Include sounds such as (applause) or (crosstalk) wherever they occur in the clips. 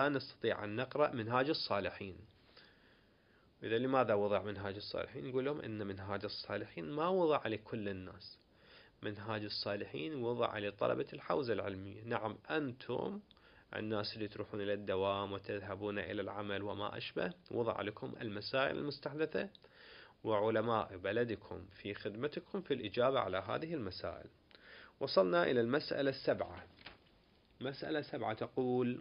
لا نستطيع أن نقرأ منهاج الصالحين إذا لماذا وضع منهاج الصالحين يقول لهم أن منهاج الصالحين ما وضع لكل الناس منهاج الصالحين وضع لطلبة الحوزة العلمية نعم أنتم الناس اللي تروحون إلى الدوام وتذهبون إلى العمل وما أشبه وضع لكم المسائل المستحدثة وعلماء بلدكم في خدمتكم في الإجابة على هذه المسائل وصلنا إلى المسألة السبعة مسألة سبعة تقول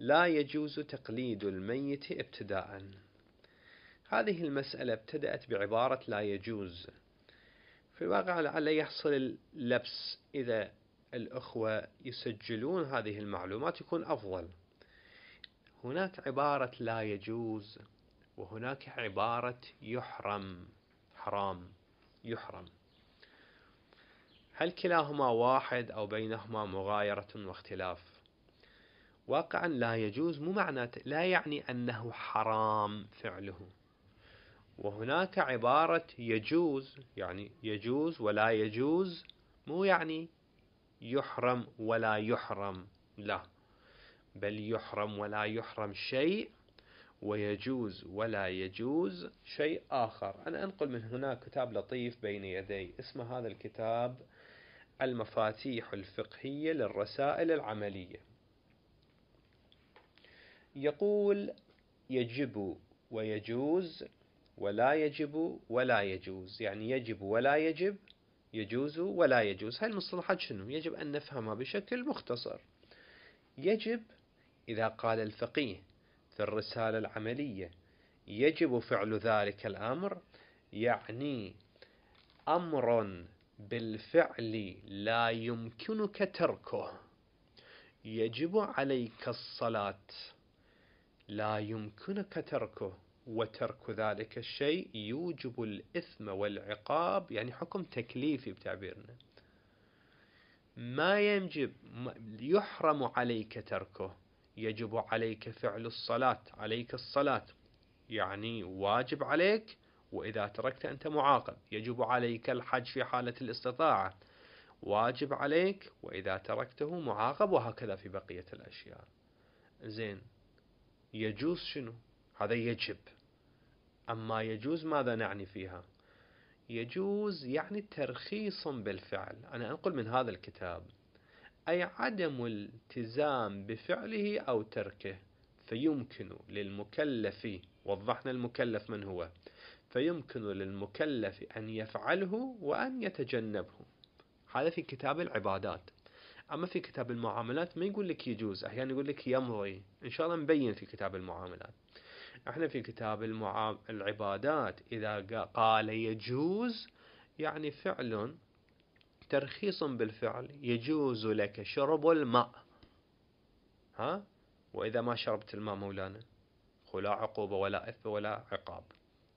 لا يجوز تقليد الميت ابتداء هذه المسألة ابتدأت بعبارة لا يجوز في الواقع لعل يحصل اللبس إذا الأخوة يسجلون هذه المعلومات يكون أفضل هناك عبارة لا يجوز وهناك عبارة يحرم حرام يحرم هل كلاهما واحد أو بينهما مغايرة واختلاف واقعا لا يجوز مو معناته لا يعني أنه حرام فعله وهناك عبارة يجوز يعني يجوز ولا يجوز مو يعني يحرم ولا يحرم لا بل يحرم ولا يحرم شيء ويجوز ولا يجوز شيء آخر أنا أنقل من هنا كتاب لطيف بين يدي اسم هذا الكتاب المفاتيح الفقهية للرسائل العملية يقول يجب ويجوز ولا يجب ولا يجوز يعني يجب ولا يجب يجوز ولا يجوز هاي المصطلحات شنو يجب أن نفهمها بشكل مختصر يجب إذا قال الفقيه في الرسالة العملية يجب فعل ذلك الأمر يعني أمر بالفعل لا يمكنك تركه يجب عليك الصلاة لا يمكنك تركه وترك ذلك الشيء يوجب الإثم والعقاب يعني حكم تكليفي بتعبيرنا ما ينجب يحرم عليك تركه يجب عليك فعل الصلاة عليك الصلاة يعني واجب عليك وإذا تركت أنت معاقب يجب عليك الحج في حالة الاستطاعة واجب عليك وإذا تركته معاقب وهكذا في بقية الأشياء زين يجوز شنو هذا يجب أما يجوز ماذا نعني فيها يجوز يعني ترخيص بالفعل أنا أنقل من هذا الكتاب أي عدم التزام بفعله أو تركه فيمكن للمكلف وضحنا المكلف من هو فيمكن للمكلف أن يفعله وأن يتجنبه هذا في كتاب العبادات اما في كتاب المعاملات ما يقول لك يجوز احيانا يقول لك يمضي ان شاء الله مبين في كتاب المعاملات احنا في كتاب المعام... العبادات اذا قال يجوز يعني فعل ترخيص بالفعل يجوز لك شرب الماء ها واذا ما شربت الماء مولانا ولا عقوبه ولا اثم ولا عقاب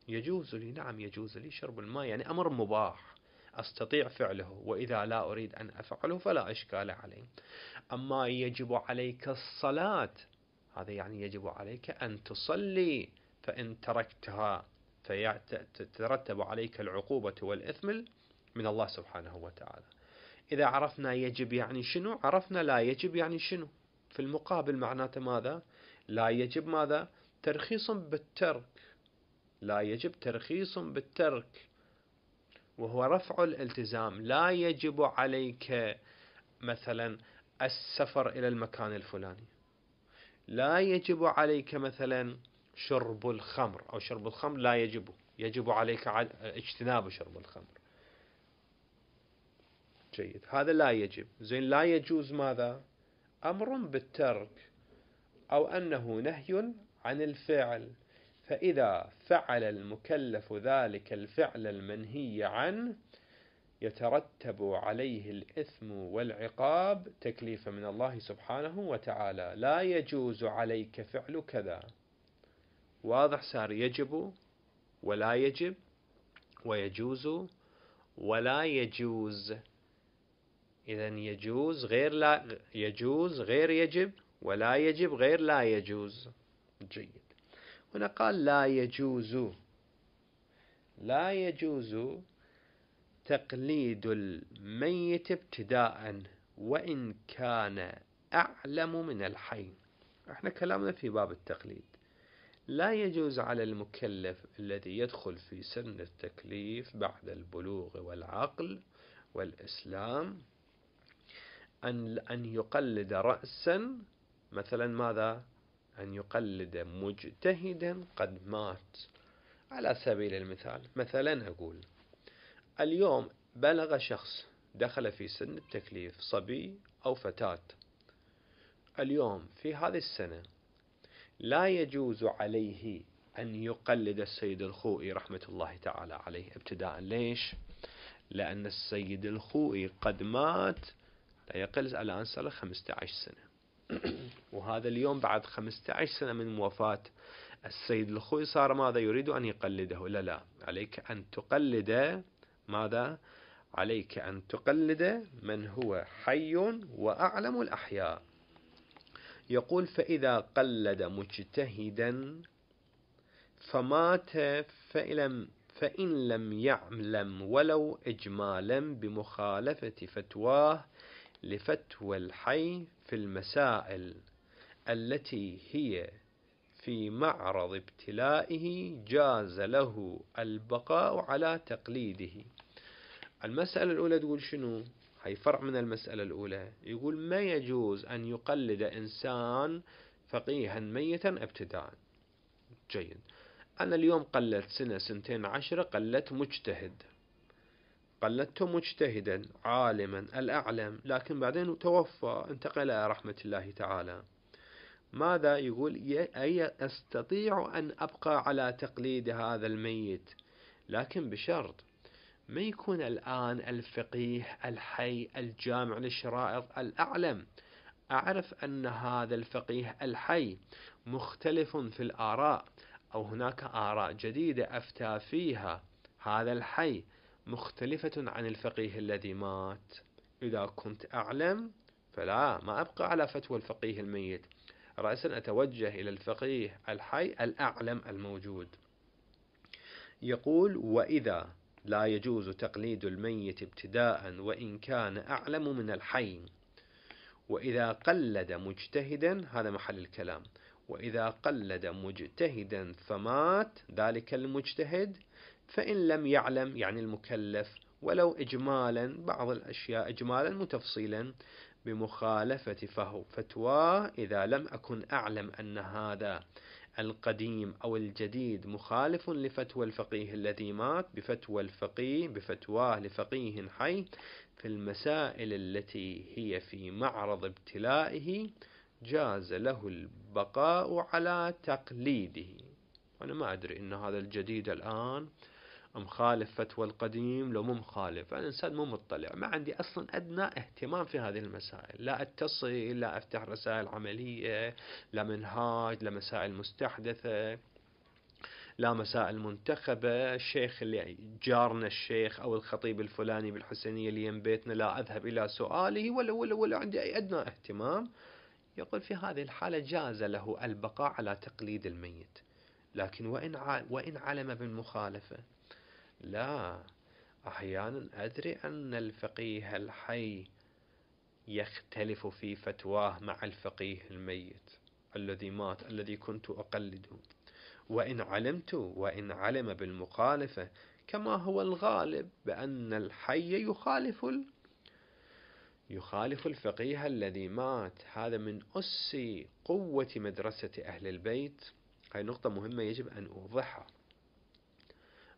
يجوز لي نعم يجوز لي شرب الماء يعني امر مباح أستطيع فعله وإذا لا أريد أن أفعله فلا إشكال عليه أما يجب عليك الصلاة هذا يعني يجب عليك أن تصلي فإن تركتها فيترتب عليك العقوبة والإثم من الله سبحانه وتعالى إذا عرفنا يجب يعني شنو عرفنا لا يجب يعني شنو في المقابل معناته ماذا لا يجب ماذا ترخيص بالترك لا يجب ترخيص بالترك وهو رفع الالتزام لا يجب عليك مثلا السفر إلى المكان الفلاني لا يجب عليك مثلا شرب الخمر أو شرب الخمر لا يجب يجب عليك اجتناب شرب الخمر جيد هذا لا يجب زين لا يجوز ماذا أمر بالترك أو أنه نهي عن الفعل فإذا فعل المكلف ذلك الفعل المنهي عنه يترتب عليه الإثم والعقاب تكليفا من الله سبحانه وتعالى لا يجوز عليك فعل كذا واضح صار يجب ولا يجب ويجوز ولا يجوز إذا يجوز غير لا يجوز غير يجب ولا يجب غير لا يجوز جيد هنا قال لا يجوز لا يجوز تقليد الميت ابتداء وإن كان أعلم من الحي احنا كلامنا في باب التقليد لا يجوز على المكلف الذي يدخل في سن التكليف بعد البلوغ والعقل والإسلام أن أن يقلد رأسا مثلا ماذا أن يقلد مجتهدا قد مات على سبيل المثال مثلا أقول اليوم بلغ شخص دخل في سن التكليف صبي أو فتاة اليوم في هذه السنة لا يجوز عليه أن يقلد السيد الخوئي رحمة الله تعالى عليه ابتداء ليش؟ لأن السيد الخوئي قد مات لا يقل الآن صار 15 سنة (clears throat) وهذا اليوم بعد 15 سنة من وفاة السيد الخوي صار ماذا يريد أن يقلده لا لا عليك أن تقلد ماذا عليك أن تقلد من هو حي وأعلم الأحياء يقول فإذا قلد مجتهدا فمات فإن لم, فإن لم يعلم ولو إجمالا بمخالفة فتواه لفتوى الحي في المسائل التي هي في معرض ابتلائه جاز له البقاء على تقليده المسألة الأولى تقول شنو هي فرع من المسألة الأولى يقول ما يجوز أن يقلد إنسان فقيها ميتا ابتداء جيد أنا اليوم قلت سنة سنتين عشرة قلت مجتهد قلدت مجتهدا عالما الأعلم لكن بعدين توفى انتقل إلى رحمة الله تعالى ماذا يقول أي أستطيع أن أبقى على تقليد هذا الميت لكن بشرط ما يكون الآن الفقيه الحي الجامع للشرائط الأعلم أعرف أن هذا الفقيه الحي مختلف في الآراء أو هناك آراء جديدة أفتى فيها هذا الحي مختلفة عن الفقيه الذي مات إذا كنت أعلم فلا ما أبقى على فتوى الفقيه الميت رأسا أتوجه إلى الفقيه الحي الأعلم الموجود يقول وإذا لا يجوز تقليد الميت ابتداء وإن كان أعلم من الحي وإذا قلد مجتهدا هذا محل الكلام وإذا قلد مجتهدا فمات ذلك المجتهد فإن لم يعلم يعني المكلف ولو إجمالا بعض الأشياء إجمالا متفصيلا بمخالفة فهو فتواه إذا لم أكن أعلم أن هذا القديم أو الجديد مخالف لفتوى الفقيه الذي مات بفتوى الفقيه بفتواه لفقيه حي في المسائل التي هي في معرض ابتلائه جاز له البقاء على تقليده أنا ما أدري أن هذا الجديد الآن مخالف فتوى القديم لو مو مخالف أنا إنسان مو مطلع ما عندي أصلا أدنى اهتمام في هذه المسائل لا أتصل لا أفتح رسائل عملية لا منهاج لا مسائل مستحدثة لا مسائل منتخبة الشيخ اللي جارنا الشيخ أو الخطيب الفلاني بالحسينية اللي يم بيتنا لا أذهب إلى سؤاله ولا ولا ولا عندي أي أدنى اهتمام يقول في هذه الحالة جاز له البقاء على تقليد الميت لكن وإن وإن علم بالمخالفة لا أحيانا أدري أن الفقيه الحي يختلف في فتواه مع الفقيه الميت الذي مات الذي كنت أقلده وإن علمت وإن علم بالمخالفة كما هو الغالب بأن الحي يخالف يخالف الفقيه الذي مات هذا من أس قوة مدرسة أهل البيت هذه نقطة مهمة يجب أن أوضحها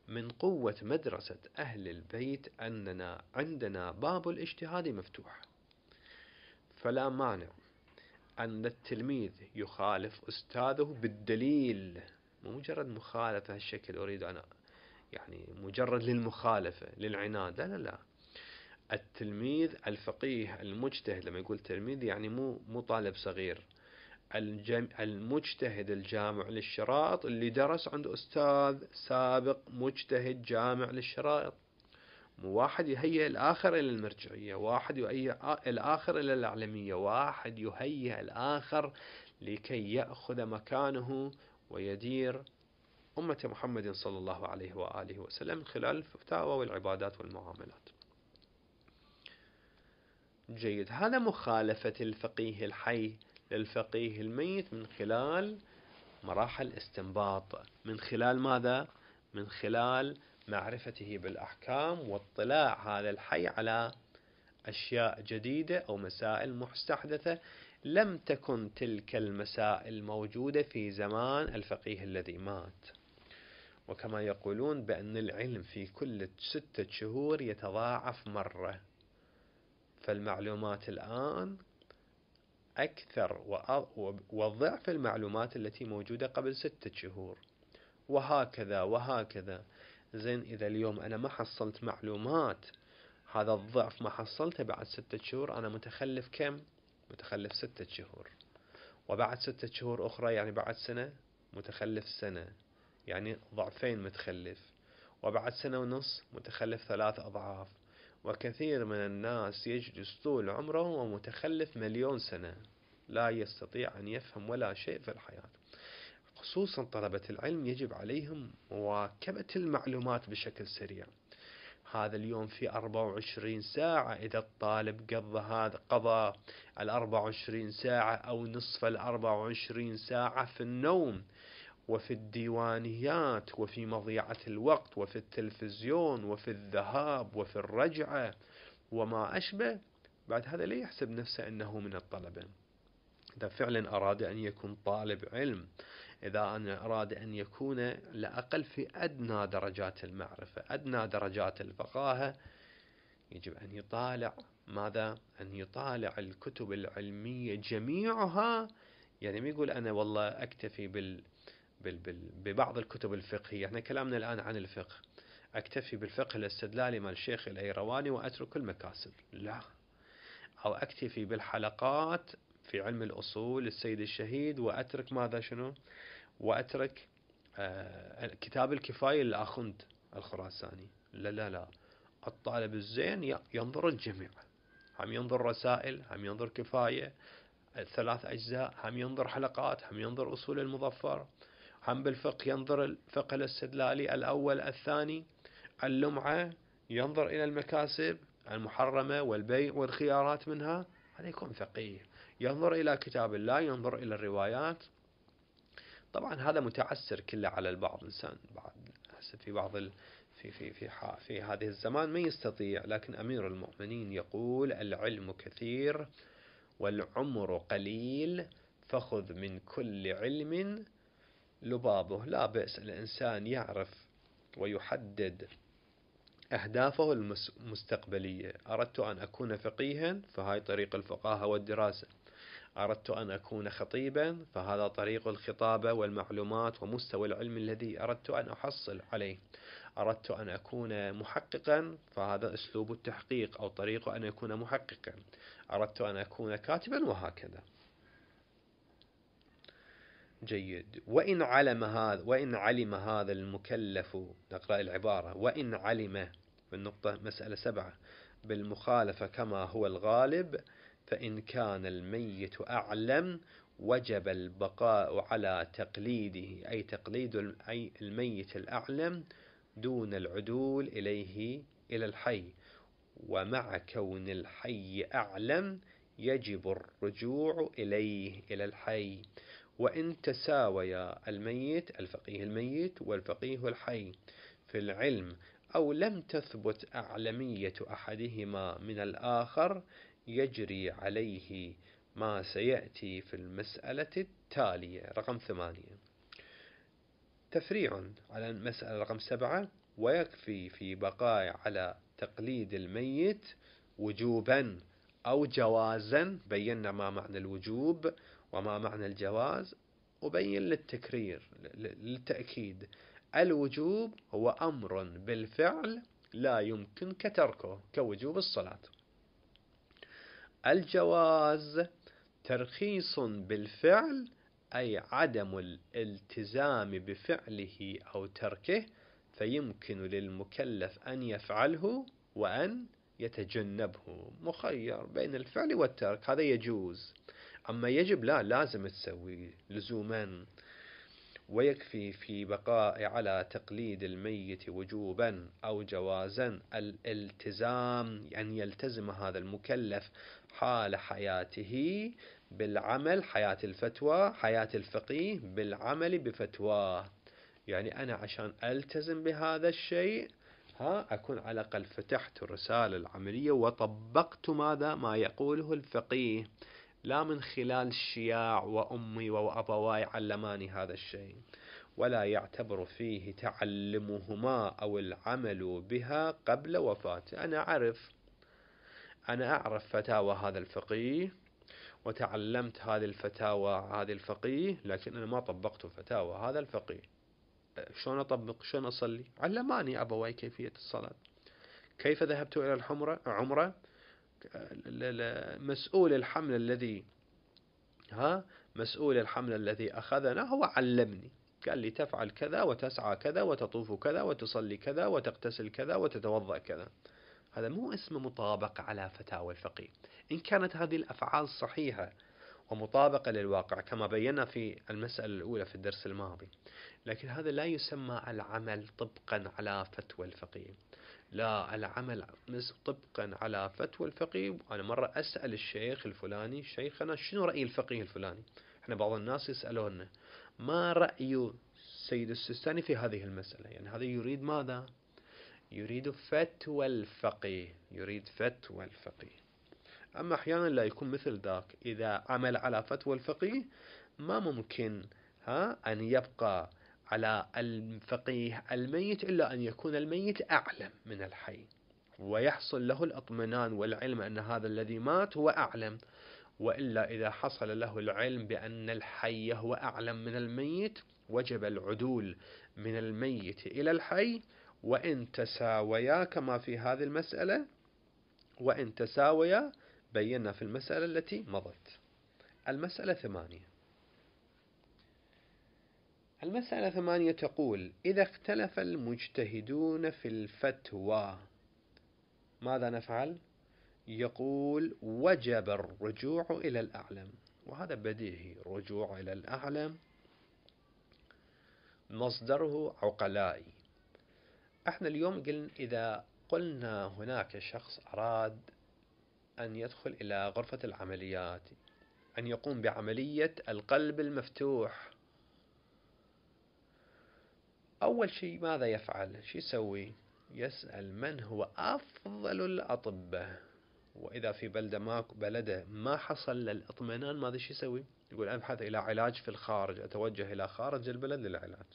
من قوة مدرسة أهل البيت أننا عندنا باب الاجتهاد مفتوح فلا مانع أن التلميذ يخالف أستاذه بالدليل مو مجرد مخالفة هالشكل أريد أنا يعني مجرد للمخالفة للعناد لا لا لا التلميذ الفقيه المجتهد لما يقول تلميذ يعني مو مو طالب صغير المجتهد الجامع للشرائط اللي درس عند أستاذ سابق مجتهد جامع للشرائط واحد يهيئ الآخر إلى المرجعية واحد يهيئ الآخر إلى الأعلمية واحد يهيئ الآخر لكي يأخذ مكانه ويدير أمة محمد صلى الله عليه وآله وسلم من خلال الفتاوى والعبادات والمعاملات جيد هذا مخالفة الفقيه الحي للفقيه الميت من خلال مراحل استنباط من خلال ماذا؟ من خلال معرفته بالاحكام واطلاع هذا الحي على اشياء جديده او مسائل مستحدثه لم تكن تلك المسائل موجوده في زمان الفقيه الذي مات وكما يقولون بان العلم في كل سته شهور يتضاعف مره فالمعلومات الان أكثر وضعف المعلومات التي موجودة قبل ستة شهور وهكذا وهكذا زين إذا اليوم أنا ما حصلت معلومات هذا الضعف ما حصلته بعد ستة شهور أنا متخلف كم؟ متخلف ستة شهور وبعد ستة شهور أخرى يعني بعد سنة متخلف سنة يعني ضعفين متخلف وبعد سنة ونص متخلف ثلاث أضعاف وكثير من الناس يجلس طول عمره ومتخلف مليون سنة لا يستطيع أن يفهم ولا شيء في الحياة خصوصا طلبة العلم يجب عليهم مواكبة المعلومات بشكل سريع هذا اليوم في 24 ساعة إذا الطالب قضى هذا قضى ال 24 ساعة أو نصف ال 24 ساعة في النوم وفي الديوانيات وفي مضيعة الوقت وفي التلفزيون وفي الذهاب وفي الرجعة وما أشبه بعد هذا لا يحسب نفسه أنه من الطلبة إذا فعلا أراد أن يكون طالب علم إذا أنا أراد أن يكون لأقل في أدنى درجات المعرفة أدنى درجات الفقاهة يجب أن يطالع ماذا؟ أن يطالع الكتب العلمية جميعها يعني ما يقول أنا والله أكتفي بال ببعض الكتب الفقهية احنا كلامنا الآن عن الفقه أكتفي بالفقه الاستدلالي مال الشيخ الأيرواني وأترك المكاسب لا أو أكتفي بالحلقات في علم الأصول للسيد الشهيد وأترك ماذا شنو وأترك آه كتاب الكفاية للأخند الخراساني لا لا لا الطالب الزين ينظر الجميع هم ينظر رسائل هم ينظر كفاية ثلاث أجزاء هم ينظر حلقات هم ينظر أصول المظفر هم بالفقه ينظر الفقه الاستدلالي الأول الثاني اللمعة ينظر إلى المكاسب المحرمة والبيع والخيارات منها هذا يكون فقيه ينظر إلى كتاب الله ينظر إلى الروايات طبعا هذا متعسر كله على البعض إنسان بعض في بعض ال... في في في في هذه الزمان ما يستطيع لكن أمير المؤمنين يقول العلم كثير والعمر قليل فخذ من كل علم لبابه لا بأس الإنسان يعرف ويحدد أهدافه المستقبلية أردت أن أكون فقيها فهاي طريق الفقاهة والدراسة أردت أن أكون خطيبا فهذا طريق الخطابة والمعلومات ومستوى العلم الذي أردت أن أحصل عليه أردت أن أكون محققا فهذا أسلوب التحقيق أو طريق أن أكون محققا أردت أن أكون كاتبا وهكذا جيد وإن علم هذا وإن علم هذا المكلف نقرأ العبارة وإن علم في النقطة مسألة سبعة بالمخالفة كما هو الغالب فإن كان الميت أعلم وجب البقاء على تقليده أي تقليد الميت الأعلم دون العدول إليه إلى الحي ومع كون الحي أعلم يجب الرجوع إليه إلى الحي وإن تساويا الميت الفقيه الميت والفقيه الحي في العلم أو لم تثبت أعلمية أحدهما من الآخر يجري عليه ما سيأتي في المسألة التالية رقم ثمانية تفريع على المسألة رقم سبعة ويكفي في بقاء على تقليد الميت وجوبا أو جوازا بينا ما معنى الوجوب وما معنى الجواز أبين للتكرير للتأكيد الوجوب هو أمر بالفعل لا يمكنك تركه كوجوب الصلاة الجواز ترخيص بالفعل أي عدم الالتزام بفعله أو تركه فيمكن للمكلف أن يفعله وأن يتجنبه مخير بين الفعل والترك هذا يجوز أما يجب لا لازم تسوي لزوما ويكفي في بقاء على تقليد الميت وجوبا أو جوازا الالتزام يعني يلتزم هذا المكلف حال حياته بالعمل حياة الفتوى حياة الفقيه بالعمل بفتواه يعني أنا عشان ألتزم بهذا الشيء ها أكون على الأقل فتحت الرسالة العملية وطبقت ماذا ما يقوله الفقيه لا من خلال الشياع وأمي وأبواي علماني هذا الشيء ولا يعتبر فيه تعلمهما أو العمل بها قبل وفاته أنا أعرف أنا أعرف فتاوى هذا الفقيه وتعلمت هذه الفتاوى هذه الفقيه لكن أنا ما طبقت فتاوى هذا الفقيه شلون أطبق شلون أصلي علماني أبواي كيفية الصلاة كيف ذهبت إلى الحمرة عمرة مسؤول الحمل الذي ها مسؤول الحمل الذي أخذنا هو علمني قال لي تفعل كذا وتسعى كذا وتطوف كذا وتصلي كذا وتغتسل كذا وتتوضأ كذا هذا مو اسم مطابقة على فتاوى الفقيه إن كانت هذه الأفعال صحيحة ومطابقة للواقع كما بينا في المسألة الأولى في الدرس الماضي لكن هذا لا يسمى العمل طبقا على فتوى الفقيه لا العمل طبقا على فتوى الفقيه أنا مرة أسأل الشيخ الفلاني شيخنا شنو رأي الفقيه الفلاني احنا بعض الناس يسألوننا ما رأي سيد السيستاني في هذه المسألة يعني هذا يريد ماذا يريد فتوى الفقيه يريد فتوى الفقيه أما أحيانا لا يكون مثل ذاك إذا عمل على فتوى الفقيه ما ممكن ها أن يبقى على الفقيه الميت إلا أن يكون الميت أعلم من الحي ويحصل له الاطمئنان والعلم أن هذا الذي مات هو أعلم وإلا إذا حصل له العلم بأن الحي هو أعلم من الميت وجب العدول من الميت إلى الحي وإن تساويا كما في هذه المسألة وإن تساويا بينا في المسألة التي مضت المسألة ثمانية المسألة ثمانية تقول إذا اختلف المجتهدون في الفتوى ماذا نفعل؟ يقول وجب الرجوع إلى الأعلم وهذا بديهي رجوع إلى الأعلم مصدره عقلائي احنا اليوم قلنا إذا قلنا هناك شخص أراد أن يدخل إلى غرفة العمليات أن يقوم بعملية القلب المفتوح أول شيء ماذا يفعل شو يسوي يسأل من هو أفضل الأطباء وإذا في بلدة ما بلده ما حصل للإطمئنان ماذا شو يسوي يقول أبحث إلى علاج في الخارج أتوجه إلى خارج البلد للعلاج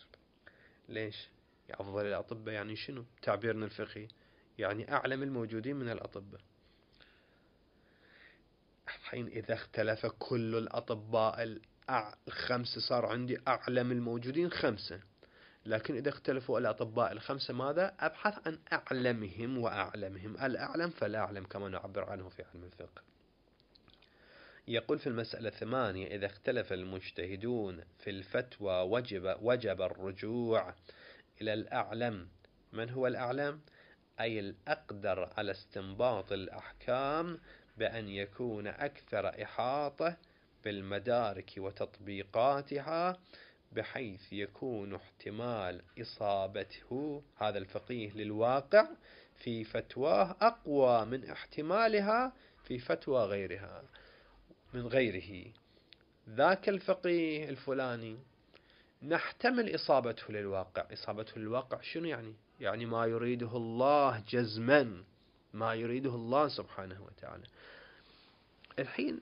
ليش أفضل الأطباء يعني شنو تعبيرنا الفقهي يعني أعلم الموجودين من الأطباء الحين إذا اختلف كل الأطباء الخمسة صار عندي أعلم الموجودين خمسة لكن إذا اختلفوا الأطباء الخمسة ماذا أبحث عن أعلمهم وأعلمهم الأعلم فلا أعلم كما نعبر عنه في علم الفقه يقول في المسألة الثمانية إذا اختلف المجتهدون في الفتوى وجب, وجب الرجوع إلى الأعلم من هو الأعلم؟ أي الأقدر على استنباط الأحكام بأن يكون أكثر إحاطة بالمدارك وتطبيقاتها بحيث يكون احتمال إصابته هذا الفقيه للواقع في فتواه أقوى من احتمالها في فتوى غيرها من غيره ذاك الفقيه الفلاني نحتمل إصابته للواقع إصابته للواقع شنو يعني؟ يعني ما يريده الله جزما ما يريده الله سبحانه وتعالى الحين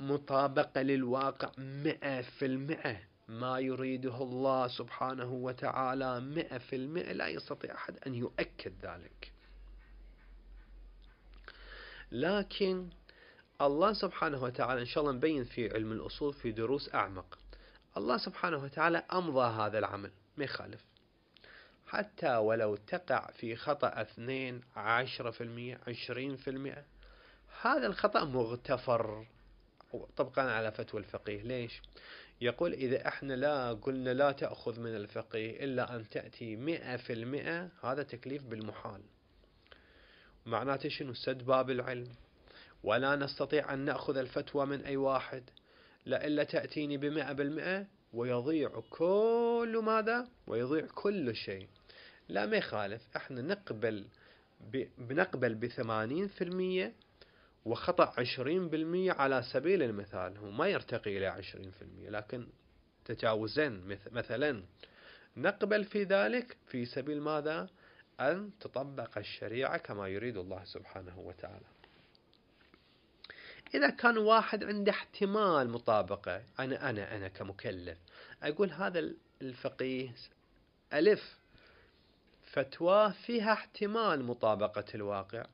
مطابقة للواقع مئة في المئة ما يريده الله سبحانه وتعالى مئة في المئة لا يستطيع أحد أن يؤكد ذلك لكن الله سبحانه وتعالى إن شاء الله نبين في علم الأصول في دروس أعمق الله سبحانه وتعالى أمضى هذا العمل ما يخالف حتى ولو تقع في خطأ اثنين عشرة في المئة عشرين في المئة هذا الخطأ مغتفر طبقا على فتوى الفقيه ليش؟ يقول إذا إحنا لا قلنا لا تأخذ من الفقيه إلا أن تأتي مئة في المئة هذا تكليف بالمحال معناته شنو سد باب العلم ولا نستطيع أن نأخذ الفتوى من أي واحد لا إلا تأتيني بمئة بالمئة ويضيع كل ماذا ويضيع كل شيء لا ما يخالف احنا نقبل بنقبل بثمانين في المية وخطأ 20% على سبيل المثال هو ما يرتقي إلى 20% لكن تجاوزا مثلا نقبل في ذلك في سبيل ماذا أن تطبق الشريعة كما يريد الله سبحانه وتعالى إذا كان واحد عنده احتمال مطابقة أنا أنا أنا كمكلف أقول هذا الفقيه ألف فتوى فيها احتمال مطابقة الواقع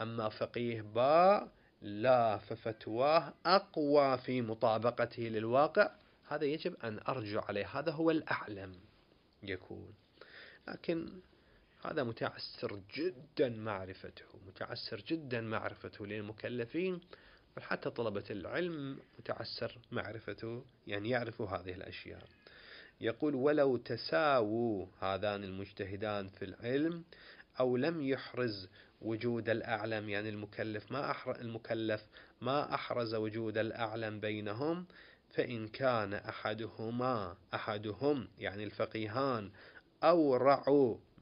أما فقيه باء لا ففتواه أقوى في مطابقته للواقع هذا يجب أن أرجع عليه هذا هو الأعلم يكون لكن هذا متعسر جدا معرفته متعسر جدا معرفته للمكلفين بل حتى طلبة العلم متعسر معرفته يعني يعرفوا هذه الأشياء يقول ولو تساووا هذان المجتهدان في العلم أو لم يحرز وجود الأعلم يعني المكلف ما أحر المكلف ما أحرز وجود الأعلم بينهم فإن كان أحدهما أحدهم يعني الفقيهان أورع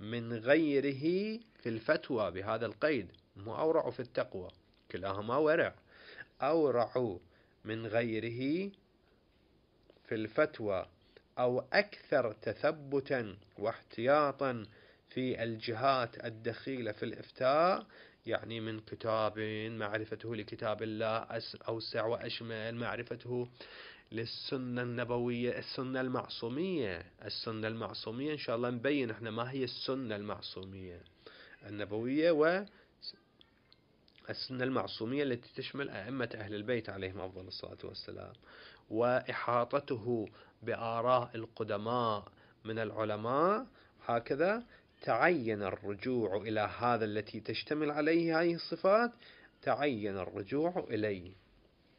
من غيره في الفتوى بهذا القيد مو أورع في التقوى كلاهما ورع أورع من غيره في الفتوى أو أكثر تثبتا واحتياطا في الجهات الدخيلة في الإفتاء يعني من كتاب معرفته لكتاب الله أوسع وأشمل معرفته للسنة النبوية السنة المعصومية السنة المعصومية إن شاء الله نبين إحنا ما هي السنة المعصومية النبوية و السنة المعصومية التي تشمل أئمة أهل البيت عليهم أفضل الصلاة والسلام وإحاطته بآراء القدماء من العلماء هكذا تعين الرجوع إلى هذا التي تشتمل عليه هذه الصفات تعين الرجوع إليه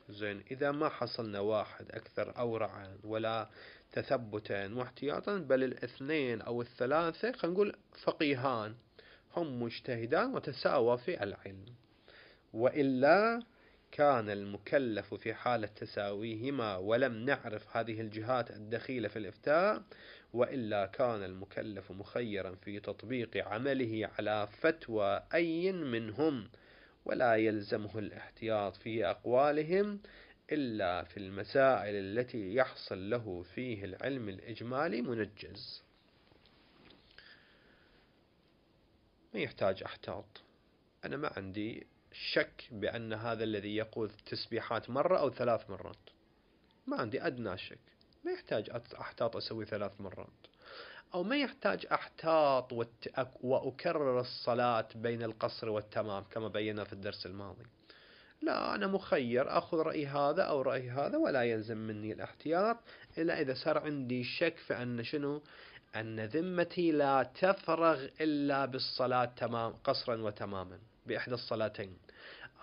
زين إذا ما حصلنا واحد أكثر أورعا ولا تثبتا واحتياطا بل الاثنين أو الثلاثة خلينا نقول فقيهان هم مجتهدان وتساوى في العلم وإلا كان المكلف في حالة تساويهما ولم نعرف هذه الجهات الدخيلة في الإفتاء وإلا كان المكلف مخيرا في تطبيق عمله على فتوى أي منهم ولا يلزمه الاحتياط في أقوالهم إلا في المسائل التي يحصل له فيه العلم الإجمالي منجز ما يحتاج احتاط أنا ما عندي شك بأن هذا الذي يقول تسبيحات مرة أو ثلاث مرات ما عندي أدنى شك ما يحتاج احتاط اسوي ثلاث مرات او ما يحتاج احتاط واكرر الصلاه بين القصر والتمام كما بينا في الدرس الماضي لا أنا مخير أخذ رأي هذا أو رأي هذا ولا يلزم مني الاحتياط إلا إذا صار عندي شك في ان شنو أن ذمتي لا تفرغ إلا بالصلاة تمام قصرا وتماما بإحدى الصلاتين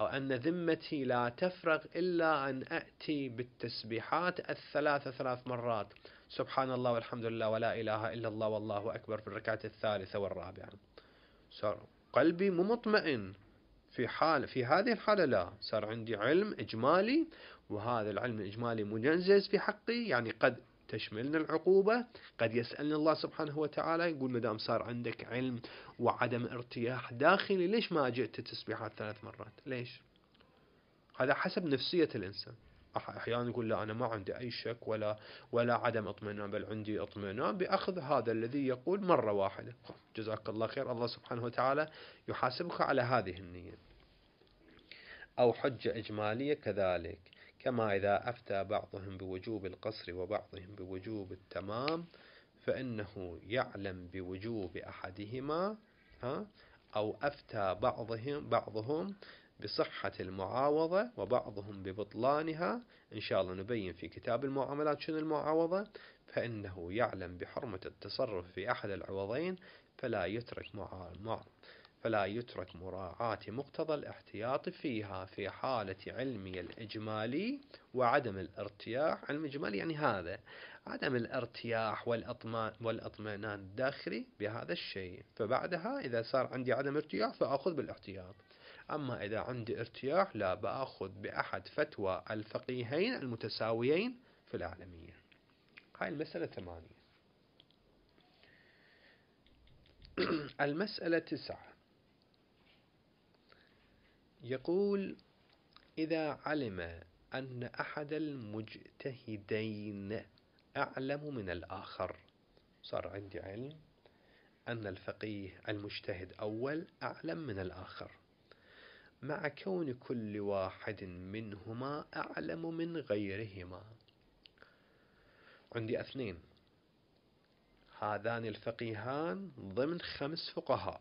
أو أن ذمتي لا تفرغ إلا أن أتي بالتسبيحات الثلاثة ثلاث مرات سبحان الله والحمد لله ولا إله إلا الله والله أكبر في الركعة الثالثة والرابعة صار قلبي مو مطمئن في حال في هذه الحالة لا صار عندي علم إجمالي وهذا العلم الإجمالي مجنزز في حقي يعني قد تشملنا العقوبة قد يسألني الله سبحانه وتعالى يقول مدام صار عندك علم وعدم ارتياح داخلي ليش ما جئت التسبيحات ثلاث مرات ليش هذا حسب نفسية الإنسان احيانا يقول لا انا ما عندي اي شك ولا ولا عدم اطمئنان بل عندي اطمئنان باخذ هذا الذي يقول مره واحده جزاك الله خير الله سبحانه وتعالى يحاسبك على هذه النيه او حجه اجماليه كذلك كما إذا أفتى بعضهم بوجوب القصر وبعضهم بوجوب التمام فإنه يعلم بوجوب أحدهما ها أو أفتى بعضهم بعضهم بصحة المعاوضة وبعضهم ببطلانها إن شاء الله نبين في كتاب المعاملات شنو المعاوضة فإنه يعلم بحرمة التصرف في أحد العوضين فلا يترك فلا يترك مراعاة مقتضى الاحتياط فيها في حالة علمي الإجمالي وعدم الارتياح علم إجمالي يعني هذا عدم الارتياح والأطمئنان الداخلي بهذا الشيء فبعدها إذا صار عندي عدم ارتياح فأخذ بالاحتياط أما إذا عندي ارتياح لا بأخذ بأحد فتوى الفقيهين المتساويين في العالمية هاي المسألة ثمانية (clears throat) المسألة تسعة يقول إذا علم أن أحد المجتهدين أعلم من الآخر صار عندي علم أن الفقيه المجتهد أول أعلم من الآخر مع كون كل واحد منهما أعلم من غيرهما عندي اثنين هذان الفقيهان ضمن خمس فقهاء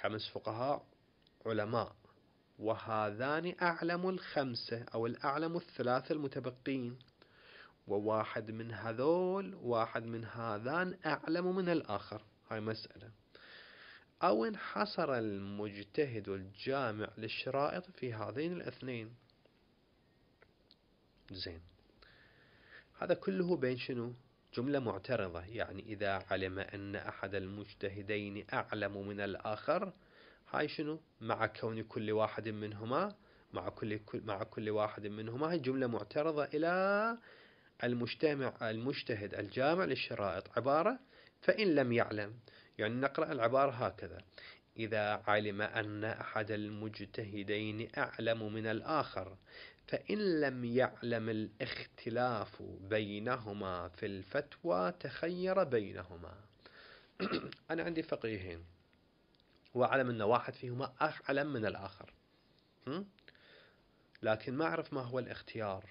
خمس فقهاء العلماء وهذان أعلم الخمسة أو الأعلم الثلاثة المتبقين وواحد من هذول واحد من هذان أعلم من الآخر هاي مسألة أو انحصر المجتهد الجامع للشرائط في هذين الاثنين زين هذا كله بين شنو جملة معترضة يعني إذا علم أن أحد المجتهدين أعلم من الآخر هاي شنو مع كون كل واحد منهما مع كل, كل مع كل واحد منهما هي جملة معترضة إلى المجتمع المجتهد الجامع للشرائط عبارة فإن لم يعلم يعني نقرأ العبارة هكذا إذا علم أن أحد المجتهدين أعلم من الآخر فإن لم يعلم الاختلاف بينهما في الفتوى تخير بينهما (clears throat) أنا عندي فقيهين علم أن واحد فيهما أعلم من الآخر لكن ما أعرف ما هو الاختيار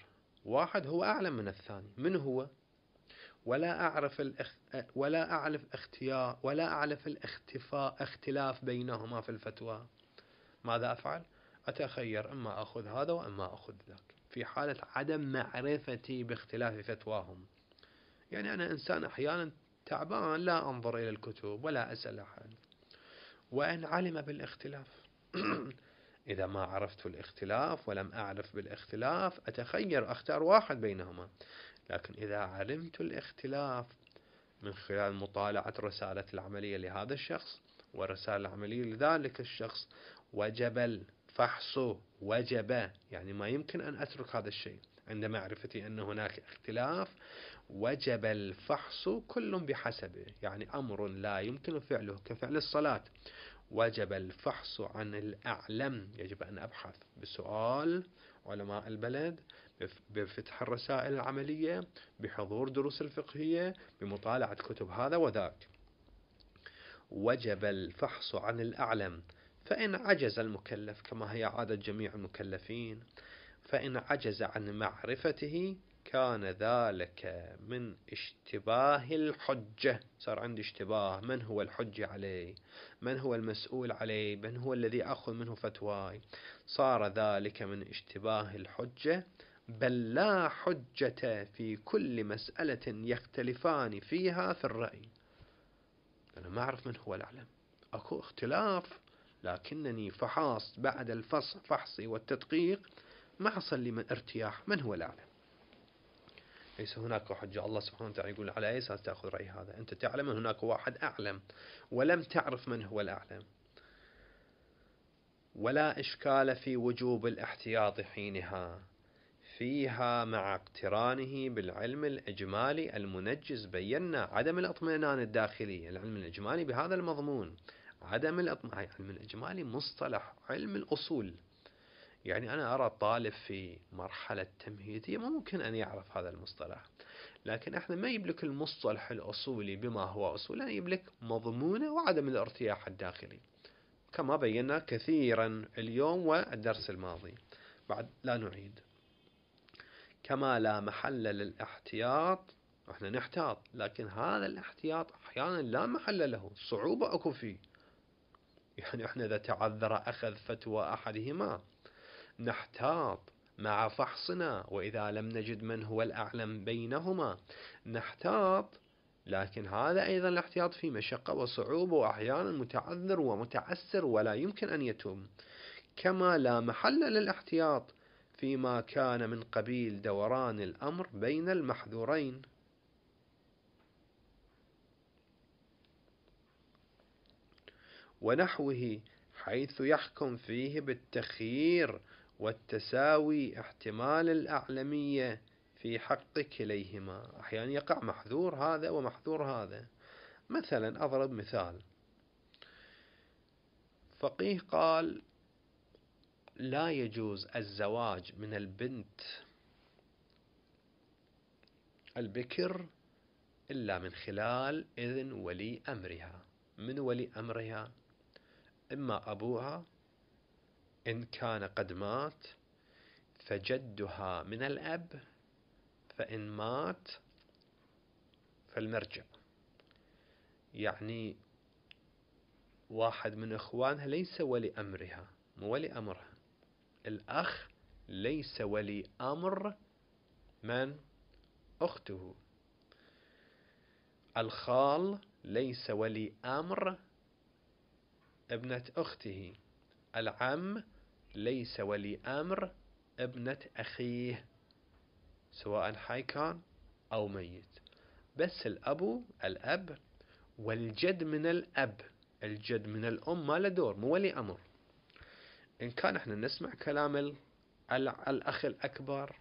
واحد هو أعلم من الثاني من هو ولا أعرف الاخ... ولا أعرف اختيار ولا أعرف الاختفاء اختلاف بينهما في الفتوى ماذا أفعل أتخير إما أخذ هذا وإما أخذ ذاك في حالة عدم معرفتي باختلاف فتواهم يعني أنا إنسان أحيانا تعبان لا أنظر إلى الكتب ولا أسأل أحد وأن علم بالاختلاف (clears throat) إذا ما عرفت الاختلاف ولم أعرف بالاختلاف أتخير أختار واحد بينهما لكن إذا علمت الاختلاف من خلال مطالعة رسالة العملية لهذا الشخص ورساله العملية لذلك الشخص وجب الفحص وجب يعني ما يمكن أن أترك هذا الشيء عند معرفتي أن هناك اختلاف وجب الفحص كل بحسبه يعني أمر لا يمكن فعله كفعل الصلاة وجب الفحص عن الأعلم يجب أن أبحث بسؤال علماء البلد بفتح الرسائل العملية بحضور دروس الفقهية بمطالعة كتب هذا وذاك وجب الفحص عن الأعلم فإن عجز المكلف كما هي عادة جميع المكلفين فإن عجز عن معرفته كان ذلك من اشتباه الحجة صار عندي اشتباه من هو الحجة علي من هو المسؤول علي من هو الذي أخذ منه فتواي صار ذلك من اشتباه الحجة بل لا حجة في كل مسألة يختلفان فيها في الرأي أنا ما أعرف من هو الأعلم أكو اختلاف لكنني فحصت بعد الفحص والتدقيق ما حصل لي من ارتياح من هو الأعلم ليس هناك حجة الله سبحانه وتعالى يقول على أي أساس تأخذ رأي هذا أنت تعلم أن هناك واحد أعلم ولم تعرف من هو الأعلم ولا إشكال في وجوب الاحتياط حينها فيها مع اقترانه بالعلم الإجمالي المنجز بينا عدم الاطمئنان الداخلي العلم الإجمالي بهذا المضمون عدم الاطمئنان يعني العلم الإجمالي مصطلح علم الأصول يعني أنا أرى الطالب في مرحلة تمهيدية ممكن أن يعرف هذا المصطلح لكن احنا ما يملك المصطلح الأصولي بما هو أصولا يعني يملك مضمونه وعدم الارتياح الداخلي كما بينا كثيرا اليوم والدرس الماضي بعد لا نعيد كما لا محل للاحتياط احنا نحتاط لكن هذا الاحتياط احيانا لا محل له صعوبة اكو فيه يعني احنا اذا تعذر اخذ فتوى احدهما نحتاط مع فحصنا وإذا لم نجد من هو الأعلم بينهما نحتاط لكن هذا أيضا الاحتياط فيه مشقة وصعوبة وأحيانا متعذر ومتعسر ولا يمكن أن يتم كما لا محل للاحتياط فيما كان من قبيل دوران الأمر بين المحذورين ونحوه حيث يحكم فيه بالتخيير والتساوي احتمال الأعلمية في حق كليهما أحيانا يقع محذور هذا ومحذور هذا مثلا أضرب مثال فقيه قال لا يجوز الزواج من البنت البكر إلا من خلال إذن ولي أمرها من ولي أمرها إما أبوها إن كان قد مات فجدها من الأب فإن مات فالمرجع يعني واحد من إخوانها ليس ولي أمرها مو ولي أمرها الأخ ليس ولي أمر من أخته الخال ليس ولي أمر ابنة أخته العم ليس ولي أمر ابنة أخيه سواء حي كان أو ميت بس الأبو الأب والجد من الأب الجد من الأم ما له دور مو ولي أمر إن كان إحنا نسمع كلام الأخ الأكبر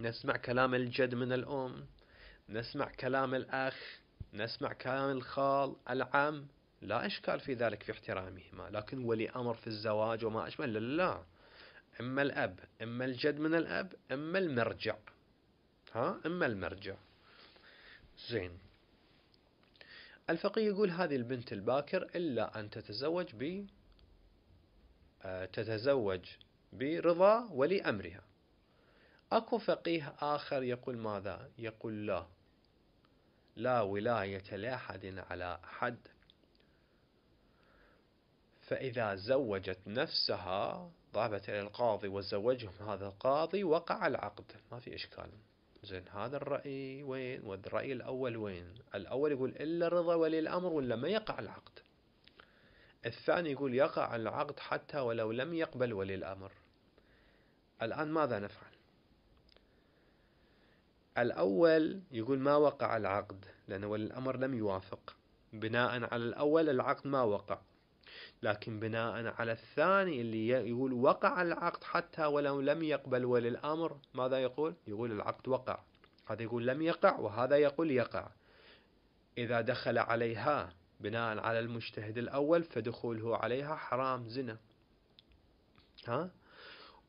نسمع كلام الجد من الأم نسمع كلام الأخ نسمع كلام الخال العم لا إشكال في ذلك في احترامهما لكن ولي أمر في الزواج وما أشبه لا إما الأب إما الجد من الأب إما المرجع ها إما المرجع زين الفقيه يقول هذه البنت الباكر إلا أن تتزوج ب آه، تتزوج برضا ولي أمرها أكو فقيه آخر يقول ماذا يقول لا لا ولاية لأحد على أحد فإذا زوجت نفسها ذهبت إلى القاضي وزوجهم هذا القاضي وقع العقد ما في إشكال زين هذا الرأي وين والرأي الأول وين الأول يقول إلا رضا ولي الأمر ولا ما يقع العقد الثاني يقول يقع العقد حتى ولو لم يقبل ولي الأمر الآن ماذا نفعل الأول يقول ما وقع العقد لأن ولي الأمر لم يوافق بناء على الأول العقد ما وقع لكن بناء على الثاني اللي يقول وقع العقد حتى ولو لم يقبل ولي الأمر ماذا يقول؟ يقول العقد وقع هذا يقول لم يقع وهذا يقول يقع إذا دخل عليها بناء على المجتهد الأول فدخوله عليها حرام زنا ها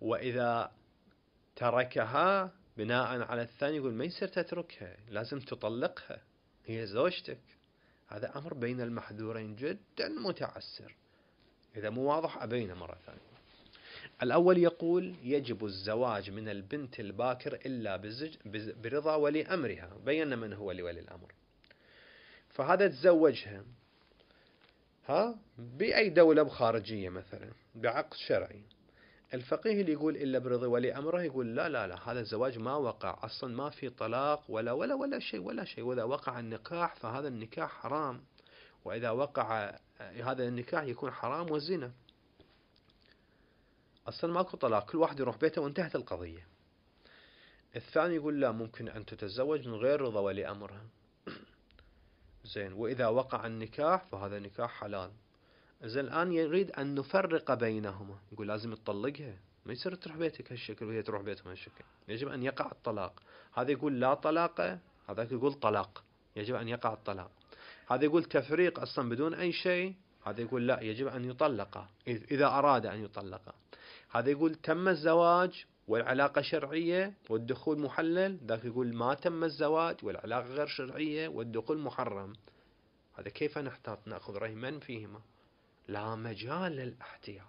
وإذا تركها بناء على الثاني يقول ما يصير تتركها لازم تطلقها هي زوجتك هذا أمر بين المحذورين جدا متعسر إذا مو واضح أبينه مرة ثانية الأول يقول يجب الزواج من البنت الباكر إلا برضا ولي أمرها بينا من هو ولي الأمر فهذا تزوجها ها بأي دولة بخارجية مثلا بعقد شرعي الفقيه اللي يقول إلا برضا ولي أمره يقول لا لا لا هذا الزواج ما وقع أصلا ما في طلاق ولا ولا ولا شيء ولا شيء وإذا وقع النكاح فهذا النكاح حرام وإذا وقع هذا النكاح يكون حرام والزنا أصلا ماكو طلاق كل واحد يروح بيته وانتهت القضية الثاني يقول لا ممكن أن تتزوج من غير رضا ولي أمرها (clears throat) زين وإذا وقع النكاح فهذا نكاح حلال زين الآن يريد أن نفرق بينهما يقول لازم تطلقها ما يصير تروح بيتك هالشكل وهي تروح بيتها هالشكل يجب أن يقع الطلاق هذا يقول لا طلاق هذاك يقول طلاق يجب أن يقع الطلاق هذا يقول تفريق أصلا بدون أي شيء هذا يقول لا يجب أن يطلقه إذا أراد أن يطلقه هذا يقول تم الزواج والعلاقة شرعية والدخول محلل ذاك يقول ما تم الزواج والعلاقة غير شرعية والدخول محرم هذا كيف نحتاط نأخذ رأي من فيهما لا مجال للاحتياط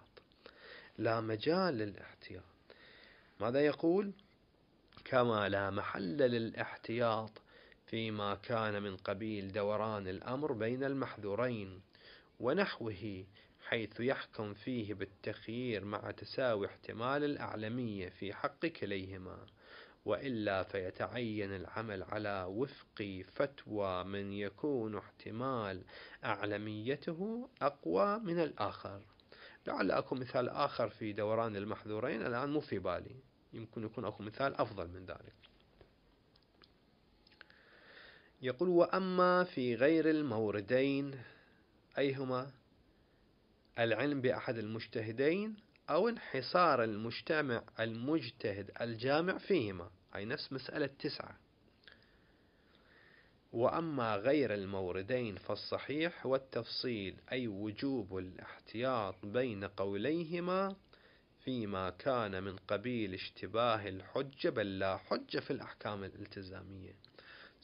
لا مجال للاحتياط ماذا يقول كما لا محل للاحتياط فيما كان من قبيل دوران الأمر بين المحذورين ونحوه حيث يحكم فيه بالتخيير مع تساوي احتمال الأعلمية في حق كليهما وإلا فيتعين العمل على وفق فتوى من يكون احتمال أعلميته أقوى من الآخر لعل أكو مثال آخر في دوران المحذورين الآن مو في بالي يمكن يكون أكو مثال أفضل من ذلك يقول وأما في غير الموردين أيهما العلم بأحد المجتهدين أو انحصار المجتمع المجتهد الجامع فيهما أي نفس مسألة تسعة وأما غير الموردين فالصحيح والتفصيل أي وجوب الاحتياط بين قوليهما فيما كان من قبيل اشتباه الحجة بل لا حجة في الأحكام الالتزامية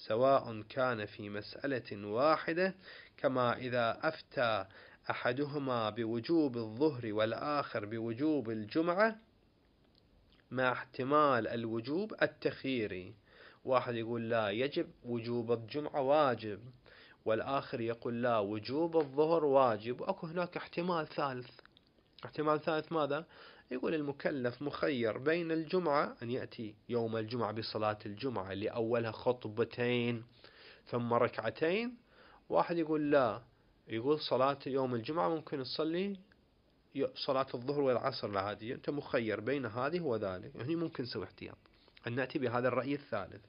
سواء كان في مسألة واحدة كما إذا أفتى أحدهما بوجوب الظهر والآخر بوجوب الجمعة مع احتمال الوجوب التخييري واحد يقول لا يجب وجوب الجمعة واجب والآخر يقول لا وجوب الظهر واجب وأكو هناك احتمال ثالث احتمال ثالث ماذا يقول المكلف مخير بين الجمعة أن يأتي يوم الجمعة بصلاة الجمعة اللي أولها خطبتين ثم ركعتين واحد يقول لا يقول صلاة يوم الجمعة ممكن تصلي صلاة الظهر والعصر العادية أنت مخير بين هذه وذلك يعني ممكن نسوي احتياط أن نأتي بهذا الرأي الثالث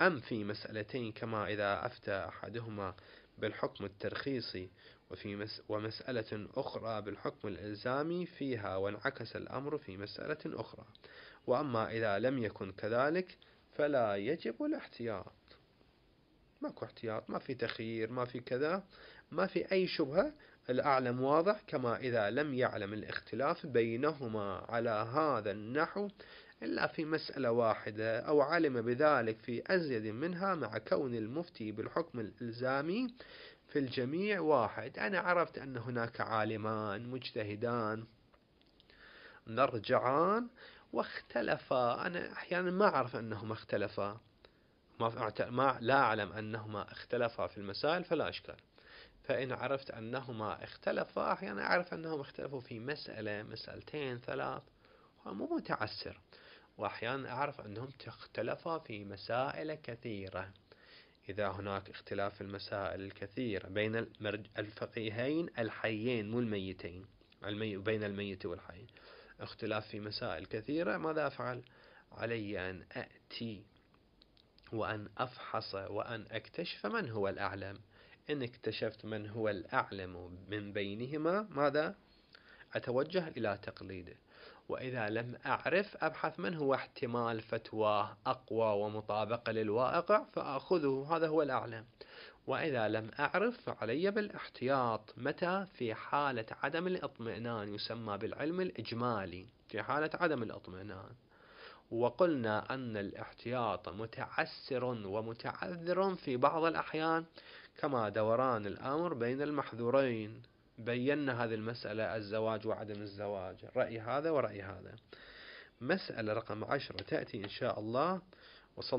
أم في مسألتين كما إذا أفتى أحدهما بالحكم الترخيصي وفي مس ومسألة أخرى بالحكم الإلزامي فيها وانعكس الأمر في مسألة أخرى وأما إذا لم يكن كذلك فلا يجب الاحتياط ماكو احتياط ما في تخيير ما في كذا ما في أي شبهة الأعلم واضح كما إذا لم يعلم الاختلاف بينهما على هذا النحو إلا في مسألة واحدة أو علم بذلك في أزيد منها مع كون المفتي بالحكم الإلزامي في الجميع واحد أنا عرفت أن هناك عالمان مجتهدان نرجعان واختلفا أنا أحيانا ما أعرف أنهما اختلفا ما, ما لا أعلم أنهما اختلفا في المسائل فلا أشكال فإن عرفت أنهما اختلفا أحيانا أعرف أنهم اختلفوا في مسألة مسألتين ثلاث مو متعسر وأحيانا أعرف أنهم اختلفا في مسائل كثيرة إذا هناك اختلاف في المسائل الكثير بين الفقيهين الحيين مو الميتين المي بين الميت والحي اختلاف في مسائل كثيرة ماذا أفعل علي أن أأتي وأن أفحص وأن أكتشف من هو الأعلم إن اكتشفت من هو الأعلم من بينهما ماذا أتوجه إلى تقليده وإذا لم أعرف أبحث من هو احتمال فتواه أقوى ومطابقة للواقع فأخذه هذا هو الأعلى وإذا لم أعرف فعلي بالاحتياط متى في حالة عدم الاطمئنان يسمى بالعلم الإجمالي في حالة عدم الاطمئنان وقلنا أن الاحتياط متعسر ومتعذر في بعض الأحيان كما دوران الأمر بين المحذورين بينا هذه المسألة الزواج وعدم الزواج رأي هذا ورأي هذا مسألة رقم عشرة تأتي إن شاء الله وصلى